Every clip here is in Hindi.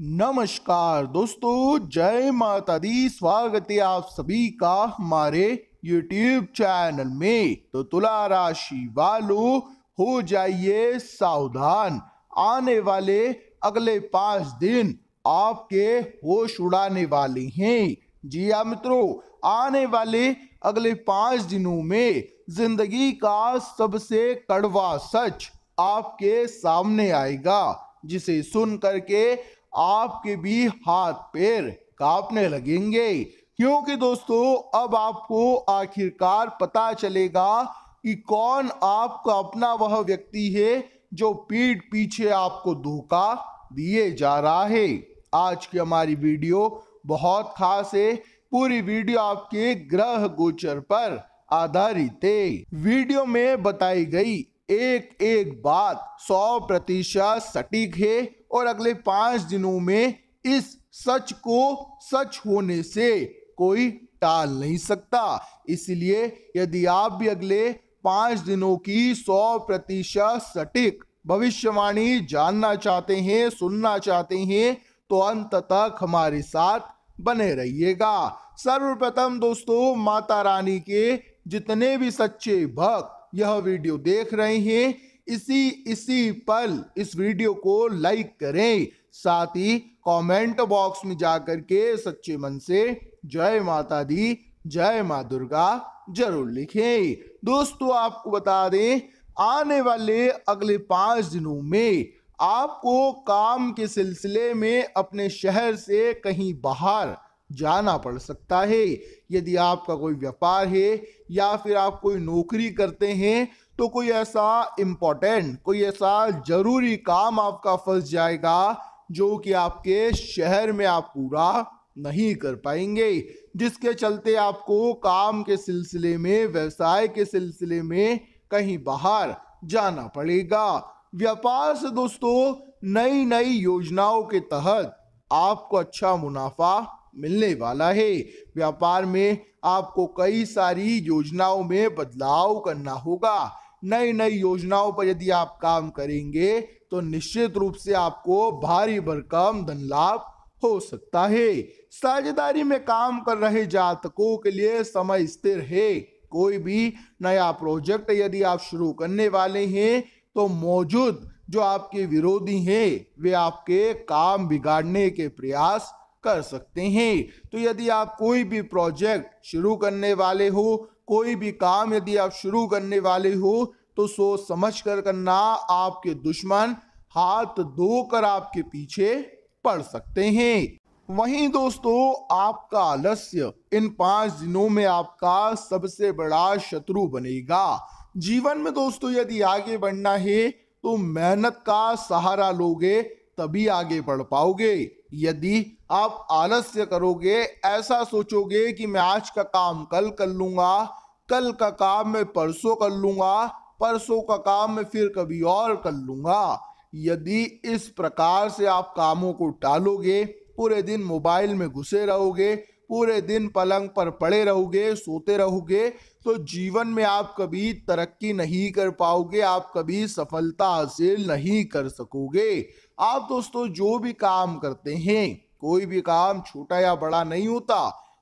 नमस्कार दोस्तों जय माता दी स्वागत है आप सभी का हमारे यूट्यूब चैनल में तो तुला राशि वालों हो जाइए सावधान आने वाले अगले पांच दिन आपके होश उड़ाने वाले हैं जी हाँ मित्रों आने वाले अगले पांच दिनों में जिंदगी का सबसे कड़वा सच आपके सामने आएगा जिसे सुन करके आपके भी हाथ पैर कांपने लगेंगे क्योंकि दोस्तों अब आपको आखिरकार पता चलेगा कि कौन आपका अपना वह व्यक्ति है जो पीठ पीछे आपको धोखा दिए जा रहा है आज की हमारी वीडियो बहुत खास है पूरी वीडियो आपके ग्रह गोचर पर आधारित है वीडियो में बताई गई एक एक बात सौ प्रतिशत सटीक है और अगले पांच दिनों में इस सच को सच होने से कोई टाल नहीं सकता इसलिए यदि आप भी अगले पांच दिनों की सौ प्रतिशत सटीक भविष्यवाणी जानना चाहते हैं सुनना चाहते हैं तो अंत तक हमारे साथ बने रहिएगा सर्वप्रथम दोस्तों माता रानी के जितने भी सच्चे भक्त यह वीडियो देख रहे हैं इसी इसी पल इस वीडियो को लाइक करें साथ ही कमेंट बॉक्स में जाकर के सच्चे मन से जय माता दी जय माँ दुर्गा जरूर लिखें दोस्तों आपको बता दें आने वाले अगले पाँच दिनों में आपको काम के सिलसिले में अपने शहर से कहीं बाहर जाना पड़ सकता है यदि आपका कोई व्यापार है या फिर आप कोई नौकरी करते हैं तो कोई ऐसा इम्पोर्टेंट कोई ऐसा जरूरी काम आपका फंस जाएगा जो कि आपके शहर में आप पूरा नहीं कर पाएंगे जिसके चलते आपको काम के सिलसिले में व्यवसाय के सिलसिले में कहीं बाहर जाना पड़ेगा व्यापार से दोस्तों नई नई योजनाओं के तहत आपको अच्छा मुनाफा मिलने वाला है व्यापार में आपको कई सारी योजनाओं में बदलाव करना होगा नई नई योजनाओं पर यदि आप काम करेंगे तो निश्चित रूप से आपको भारी भरकम धन लाभ हो सकता है साझेदारी में काम कर रहे जातकों के लिए समय स्थिर है कोई भी नया प्रोजेक्ट यदि आप शुरू करने वाले हैं तो मौजूद जो आपके विरोधी हैं वे आपके काम बिगाड़ने के प्रयास कर सकते हैं तो यदि आप कोई भी प्रोजेक्ट शुरू करने वाले हो कोई भी काम यदि आप शुरू करने वाले हो तो सोच समझ कर करना आपके दुश्मन हाथ धोकर आपके पीछे पड़ सकते हैं वहीं दोस्तों आपका आलस्य इन पांच दिनों में आपका सबसे बड़ा शत्रु बनेगा जीवन में दोस्तों यदि आगे बढ़ना है तो मेहनत का सहारा लोगे तभी आगे बढ़ पाओगे यदि आप आलस्य करोगे ऐसा सोचोगे कि मैं आज का काम कल कर लूंगा कल का काम मैं परसों कर लूंगा परसों का काम मैं फिर कभी और कर लूंगा यदि इस प्रकार से आप कामों को टालोगे पूरे दिन मोबाइल में घुसे रहोगे पूरे दिन पलंग पर पड़े रहोगे सोते रहोगे तो जीवन में आप कभी तरक्की नहीं कर पाओगे आप कभी सफलता हासिल नहीं कर सकोगे आप दोस्तों जो भी काम करते हैं कोई भी काम छोटा या बड़ा नहीं होता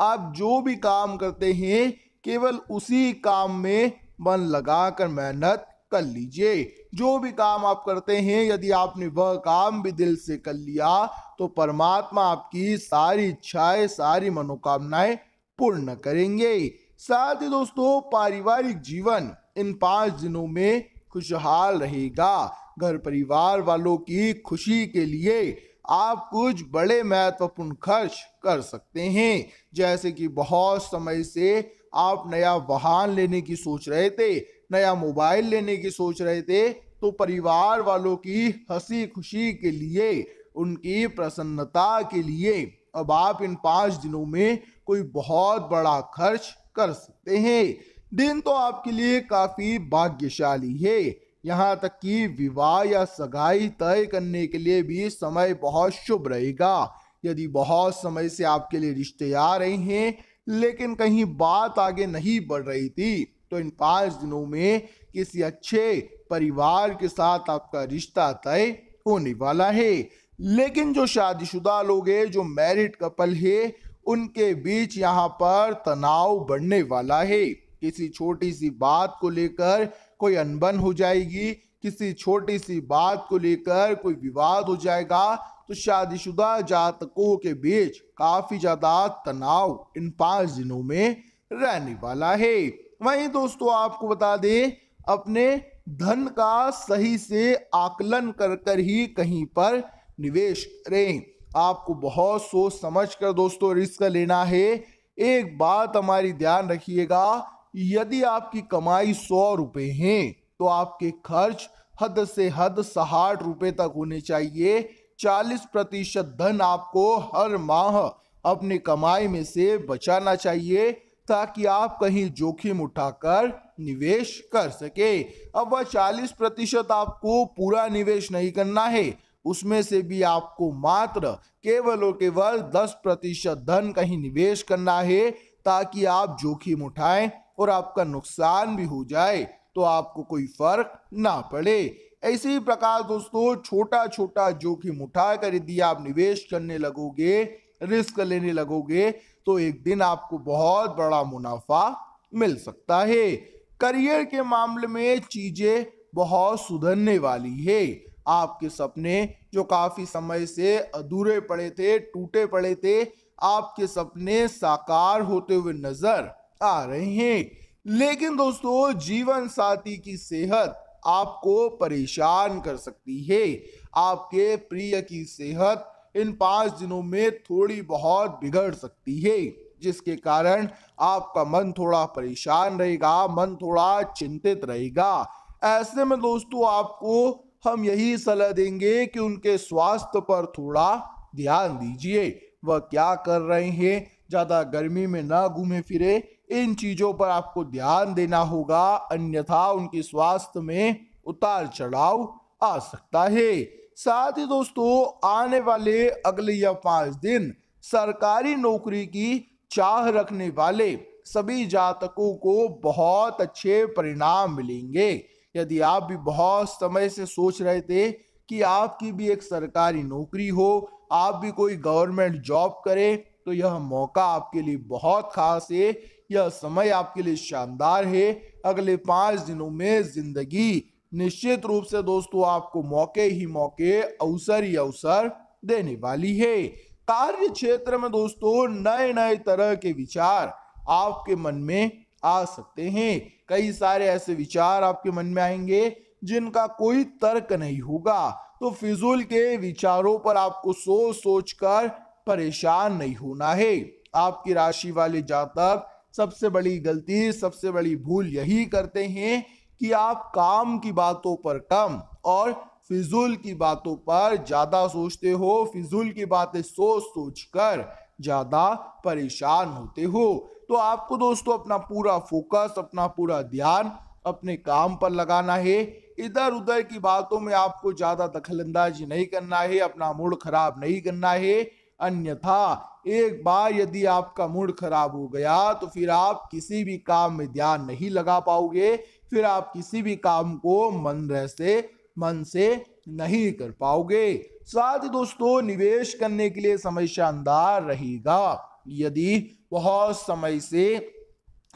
आप जो भी काम करते हैं केवल उसी काम में मन लगाकर मेहनत कर लीजिए जो भी काम आप करते हैं यदि आपने वह काम भी दिल से कर लिया तो परमात्मा आपकी सारी इच्छाएं सारी मनोकामनाएं पूर्ण करेंगे साथ ही दोस्तों पारिवारिक जीवन इन पांच दिनों में खुशहाल रहेगा घर परिवार वालों की खुशी के लिए आप कुछ बड़े महत्वपूर्ण खर्च कर सकते हैं जैसे कि बहुत समय से आप नया वाहन लेने की सोच रहे थे नया मोबाइल लेने की सोच रहे थे तो परिवार वालों की हंसी खुशी के लिए उनकी प्रसन्नता के लिए अब आप इन पाँच दिनों में कोई बहुत बड़ा खर्च कर सकते हैं दिन तो आपके लिए काफी भाग्यशाली है यहाँ तक कि विवाह या सगाई तय करने के लिए भी समय बहुत शुभ रहेगा यदि बहुत समय से आपके लिए रिश्ते आ रहे हैं लेकिन कहीं बात आगे नहीं बढ़ रही थी तो इन पाँच दिनों में किसी अच्छे परिवार के साथ आपका रिश्ता तय होने वाला है लेकिन जो शादीशुदा लोग हैं जो मैरिड कपल है उनके बीच यहाँ पर तनाव बढ़ने वाला है किसी छोटी सी बात को लेकर कोई अनबन हो जाएगी किसी छोटी सी बात को लेकर कोई विवाद हो जाएगा तो शादीशुदा जातकों के बीच काफी ज्यादा तनाव इन पांच दिनों में रहने वाला है वहीं दोस्तों आपको बता दें अपने धन का सही से आकलन कर कर ही कहीं पर निवेश करें आपको बहुत सोच समझ कर दोस्तों रिस्क लेना है एक बात हमारी ध्यान रखिएगा यदि आपकी कमाई सौ रुपये हैं तो आपके खर्च हद से हद साठ रुपये तक होने चाहिए चालीस प्रतिशत धन आपको हर माह अपनी कमाई में से बचाना चाहिए ताकि आप कहीं जोखिम उठाकर निवेश कर सके अब वह चालीस प्रतिशत आपको पूरा निवेश नहीं करना है उसमें से भी आपको मात्र केवल और केवल दस प्रतिशत धन कहीं निवेश करना है ताकि आप जोखिम उठाएं और आपका नुकसान भी हो जाए तो आपको कोई फर्क ना पड़े ही प्रकार दोस्तों छोटा छोटा जोखिम उठा कर यदि आप निवेश करने लगोगे रिस्क लेने लगोगे तो एक दिन आपको बहुत बड़ा मुनाफा मिल सकता है करियर के मामले में चीजें बहुत सुधरने वाली है आपके सपने जो काफी समय से अधूरे पड़े थे टूटे पड़े थे आपके सपने साकार होते हुए नजर आ रहे हैं लेकिन दोस्तों जीवन साथी की सेहत आपको परेशान कर सकती है आपके प्रिय की सेहत इन पाँच दिनों में थोड़ी बहुत बिगड़ सकती है जिसके कारण आपका मन थोड़ा परेशान रहेगा मन थोड़ा चिंतित रहेगा ऐसे में दोस्तों आपको हम यही सलाह देंगे कि उनके स्वास्थ्य पर थोड़ा ध्यान दीजिए वह क्या कर रहे हैं ज़्यादा गर्मी में ना घूमे फिरे इन चीजों पर आपको ध्यान देना होगा अन्यथा उनके स्वास्थ्य में उतार चढ़ाव आ सकता है साथ ही दोस्तों आने वाले अगले या पांच दिन सरकारी नौकरी की चाह रखने वाले सभी जातकों को बहुत अच्छे परिणाम मिलेंगे यदि आप भी बहुत समय से सोच रहे थे कि आपकी भी एक सरकारी नौकरी हो आप भी कोई गवर्नमेंट जॉब करें तो यह मौका आपके लिए बहुत खास है यह समय आपके लिए शानदार है अगले पाँच दिनों में जिंदगी निश्चित रूप से दोस्तों आपको मौके ही मौके अवसर ही अवसर देने वाली है कार्य क्षेत्र में दोस्तों नए नए तरह के विचार आपके मन में आ सकते हैं कई सारे ऐसे विचार आपके मन में आएंगे जिनका कोई तर्क नहीं होगा तो फिजूल के विचारों पर आपको सोच सोच कर परेशान नहीं होना है आपकी राशि वाले जातक सबसे बड़ी गलती सबसे बड़ी भूल यही करते हैं कि आप काम की बातों पर कम और फिजूल की बातों पर ज़्यादा सोचते हो फिजूल की बातें सोच सोच कर ज़्यादा परेशान होते हो तो आपको दोस्तों अपना पूरा फोकस अपना पूरा ध्यान अपने काम पर लगाना है इधर उधर की बातों में आपको ज़्यादा दखल अंदाजी नहीं करना है अपना मूड खराब नहीं करना है अन्यथा एक बार यदि आपका मूड खराब हो गया तो फिर आप किसी भी काम में ध्यान नहीं लगा पाओगे फिर आप किसी भी काम को मन रह से मन से नहीं कर पाओगे साथ ही दोस्तों निवेश करने के लिए समय शानदार रहेगा यदि बहुत समय से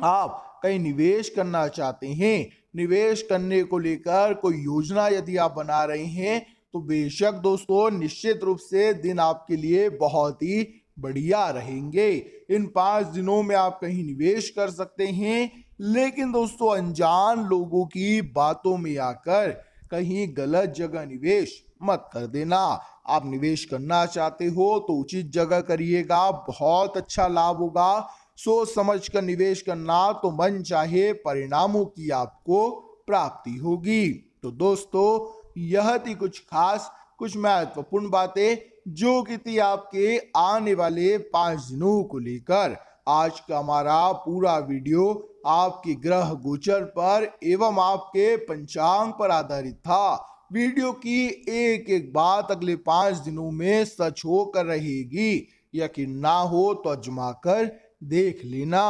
आप कहीं निवेश करना चाहते हैं निवेश करने को लेकर कोई योजना यदि आप बना रहे हैं तो बेशक दोस्तों निश्चित रूप से दिन आपके लिए बहुत ही बढ़िया रहेंगे इन पांच दिनों में आप कहीं निवेश कर सकते हैं लेकिन दोस्तों अनजान लोगों की बातों में आकर कहीं गलत जगह निवेश मत कर देना आप निवेश करना चाहते हो तो उचित जगह करिएगा बहुत अच्छा लाभ होगा सोच समझ कर निवेश करना तो मन चाहे परिणामों की आपको प्राप्ति होगी तो दोस्तों यह थी कुछ खास कुछ महत्वपूर्ण बातें जो कि थी आपके आने वाले पांच दिनों को लेकर आज का हमारा पूरा वीडियो आपके ग्रह गोचर पर एवं आपके पंचांग पर आधारित था वीडियो की एक एक बात अगले पांच दिनों में सच हो कर रहेगी यकीन ना हो तो अजमा कर देख लेना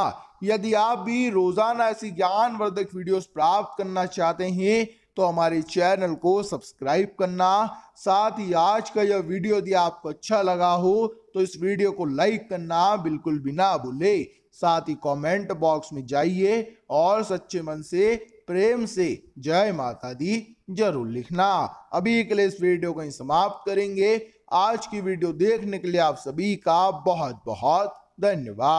यदि आप भी रोजाना ऐसी ज्ञानवर्धक वीडियोस प्राप्त करना चाहते हैं तो हमारे चैनल को सब्सक्राइब करना साथ ही आज का यह वीडियो यदि आपको अच्छा लगा हो तो इस वीडियो को लाइक करना बिल्कुल भी ना भूले साथ ही कमेंट बॉक्स में जाइए और सच्चे मन से प्रेम से जय माता दी जरूर लिखना अभी के लिए इस वीडियो को ही समाप्त करेंगे आज की वीडियो देखने के लिए आप सभी का बहुत बहुत धन्यवाद